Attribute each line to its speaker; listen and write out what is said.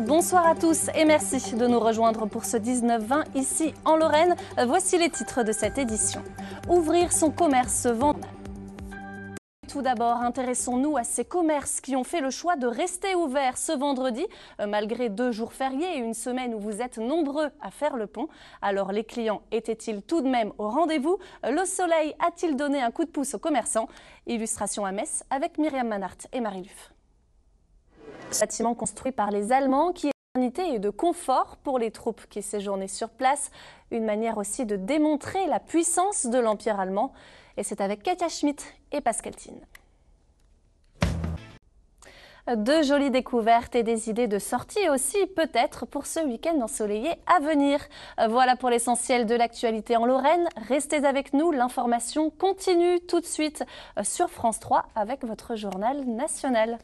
Speaker 1: Bonsoir à tous et merci de nous rejoindre pour ce 19-20 ici en Lorraine. Voici les titres de cette édition. Ouvrir son commerce vendredi. Tout d'abord, intéressons-nous à ces commerces qui ont fait le choix de rester ouverts ce vendredi, euh, malgré deux jours fériés et une semaine où vous êtes nombreux à faire le pont. Alors les clients étaient-ils tout de même au rendez-vous Le soleil a-t-il donné un coup de pouce aux commerçants Illustration à Metz avec Myriam Manhart et Marie Luf. Bâtiment construit par les Allemands qui est et de confort pour les troupes qui séjournaient sur place, une manière aussi de démontrer la puissance de l'Empire allemand. Et c'est avec Katia Schmidt et Pascal Thine. De jolies découvertes et des idées de sortie aussi, peut-être pour ce week-end ensoleillé à venir. Voilà pour l'essentiel de l'actualité en Lorraine. Restez avec nous, l'information continue tout de suite sur France 3 avec votre journal national.